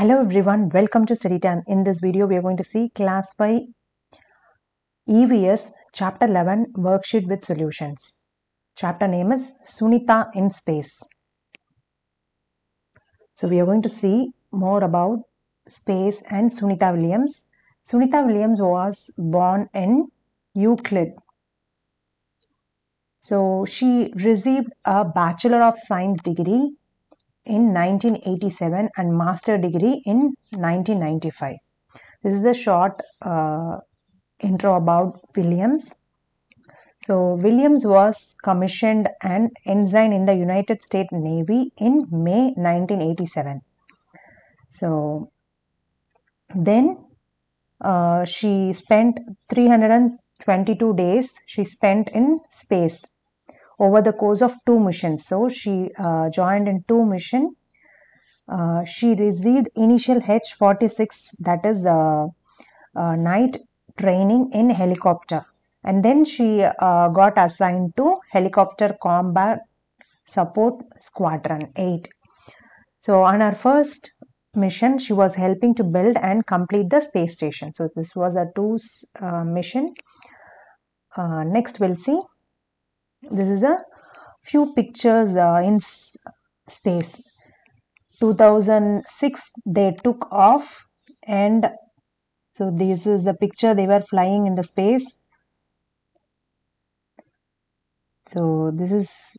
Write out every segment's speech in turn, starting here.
Hello everyone, welcome to Study Time. In this video, we are going to see class 5 EVS chapter 11 worksheet with solutions. Chapter name is Sunita in space. So we are going to see more about space and Sunita Williams. Sunita Williams was born in Euclid. So she received a Bachelor of Science degree in 1987 and master degree in 1995. This is the short uh, intro about Williams. So Williams was commissioned an ensign in the United States Navy in May 1987. So then uh, she spent 322 days she spent in space over the course of two missions. So she uh, joined in two mission. Uh, she received initial H46 that is the uh, uh, night training in helicopter and then she uh, got assigned to helicopter combat support squadron 8. So on her first mission she was helping to build and complete the space station. So this was a two mission. next we'll see this is a few pictures uh, in space. 2006 they took off and so this is the picture they were flying in the space. So this is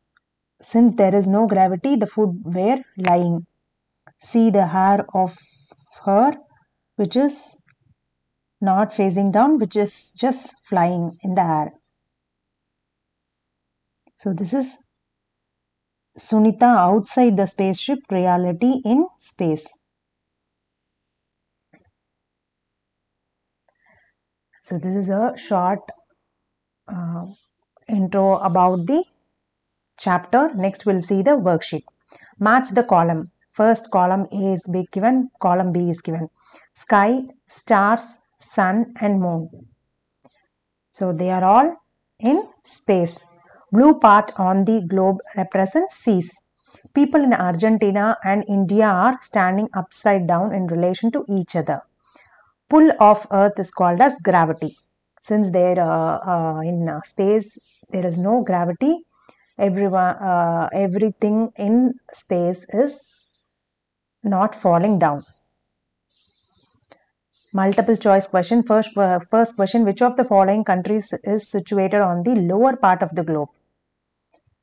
since there is no gravity the food were lying. See the hair of her which is not facing down which is just flying in the air. So this is Sunita outside the spaceship reality in space. So this is a short uh, intro about the chapter. Next we'll see the worksheet. Match the column. First column A is given, column B is given. Sky, stars, sun and moon. So they are all in space. Blue part on the globe represents seas. People in Argentina and India are standing upside down in relation to each other. Pull of earth is called as gravity. Since they are uh, uh, in uh, space, there is no gravity. Everyone, uh, everything in space is not falling down multiple choice question first uh, first question which of the following countries is situated on the lower part of the globe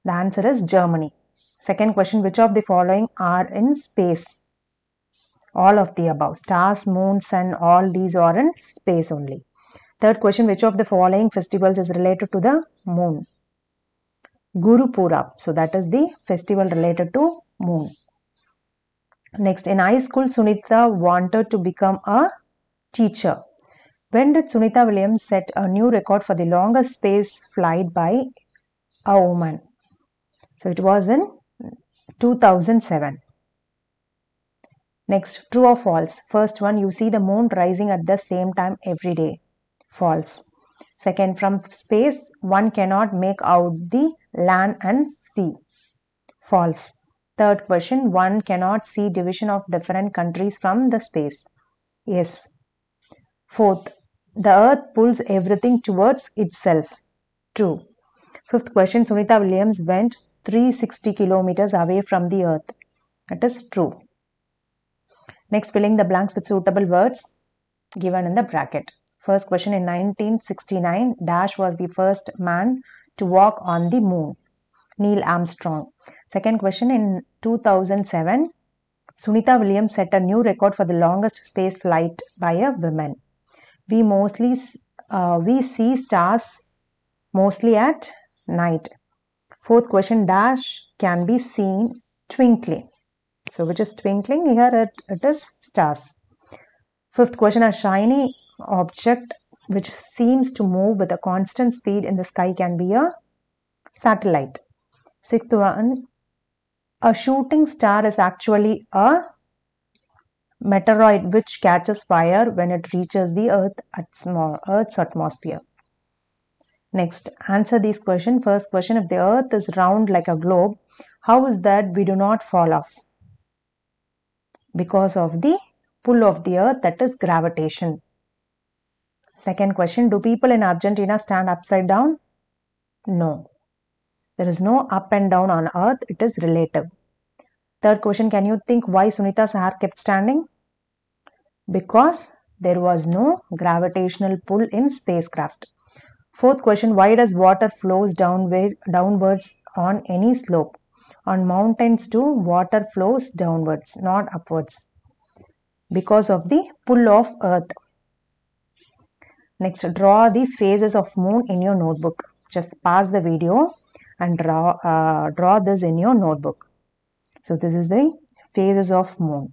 the answer is Germany. Second question, which of the following are in space? All of the above. Stars, moon, sun, all these are in space only. Third question, which of the following festivals is related to the moon? Guru Purab. So that is the festival related to moon. Next, in high school, Sunitha wanted to become a teacher. When did Sunitha Williams set a new record for the longest space flight by a woman? So it was in 2007. Next, true or false. First one, you see the moon rising at the same time every day. False. Second, from space, one cannot make out the land and sea. False. Third question, one cannot see division of different countries from the space. Yes. Fourth, the earth pulls everything towards itself. True. Fifth question, Sunita Williams went 360 kilometers away from the earth. That is true. Next, filling the blanks with suitable words given in the bracket. First question in 1969, Dash was the first man to walk on the moon. Neil Armstrong. Second question in 2007, Sunita Williams set a new record for the longest space flight by a woman. We mostly uh, we see stars mostly at night. Fourth question, dash can be seen twinkling. So which is twinkling? Here it, it is stars. Fifth question, a shiny object which seems to move with a constant speed in the sky can be a satellite. Sixth one, a shooting star is actually a meteoroid which catches fire when it reaches the Earth small Earth's atmosphere. Next, answer these questions. First question, if the earth is round like a globe, how is that we do not fall off? Because of the pull of the earth, that is gravitation. Second question, do people in Argentina stand upside down? No. There is no up and down on earth, it is relative. Third question, can you think why Sunita Sahar kept standing? Because there was no gravitational pull in spacecraft. Fourth question, why does water flows downward, downwards on any slope? On mountains too, water flows downwards, not upwards because of the pull of earth. Next, draw the phases of moon in your notebook. Just pass the video and draw, uh, draw this in your notebook. So this is the phases of moon.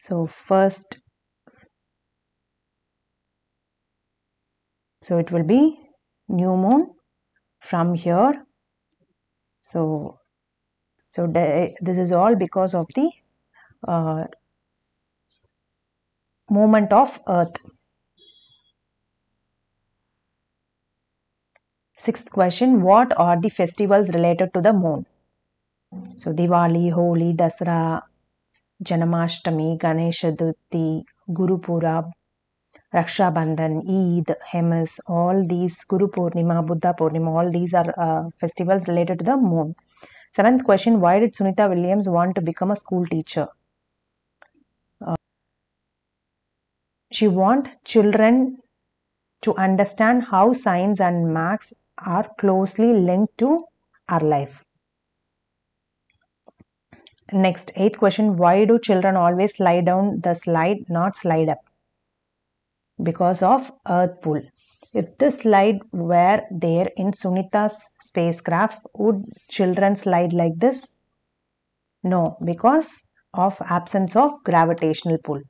So first So it will be new moon from here. So, so this is all because of the uh, movement of earth. Sixth question, what are the festivals related to the moon? So Diwali, Holi, Dasra, Janamashtami, Ganesha Dutti, Guru Purab, Raksha Bandhan, Eid, Hemas, all these Guru Purnima, Buddha Purnima, all these are uh, festivals related to the moon. Seventh question Why did Sunita Williams want to become a school teacher? Uh, she want children to understand how science and maths are closely linked to our life. Next, eighth question Why do children always slide down the slide, not slide up? because of earth pull. If this slide were there in Sunita's spacecraft, would children slide like this? No, because of absence of gravitational pull.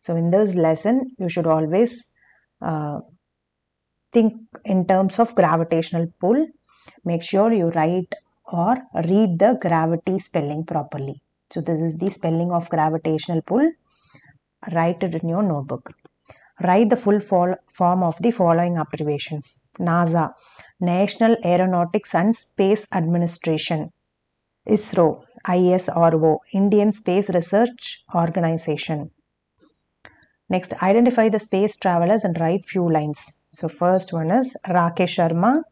So in this lesson, you should always uh, think in terms of gravitational pull. Make sure you write or read the gravity spelling properly. So this is the spelling of gravitational pull. Write it in your notebook. Write the full form of the following abbreviations. NASA, National Aeronautics and Space Administration, ISRO, ISRO, Indian Space Research Organization. Next, identify the space travelers and write few lines. So first one is Rakesh Sharma.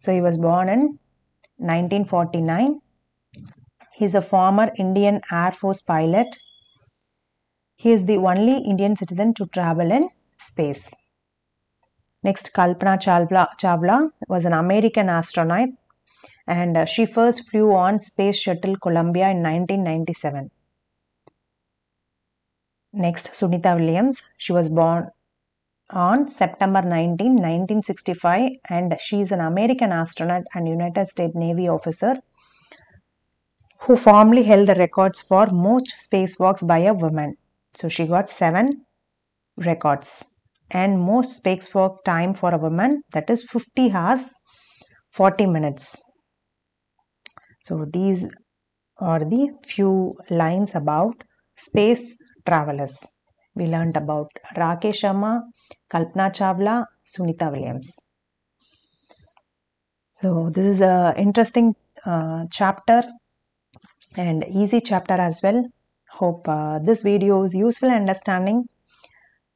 So he was born in 1949. He is a former Indian Air Force pilot. He is the only Indian citizen to travel in space. Next, Kalpana Chavla, Chavla was an American astronaut and uh, she first flew on Space Shuttle Columbia in 1997. Next, Sunita Williams. She was born on September 19, 1965 and she is an American astronaut and United States Navy officer who formerly held the records for most spacewalks by a woman. So she got 7 records and most space work time for a woman that is 50 hours 40 minutes. So these are the few lines about space travelers. We learned about Rakesh Sharma, Kalpana Chawla, Sunita Williams. So this is a interesting uh, chapter and easy chapter as well. Hope uh, this video is useful understanding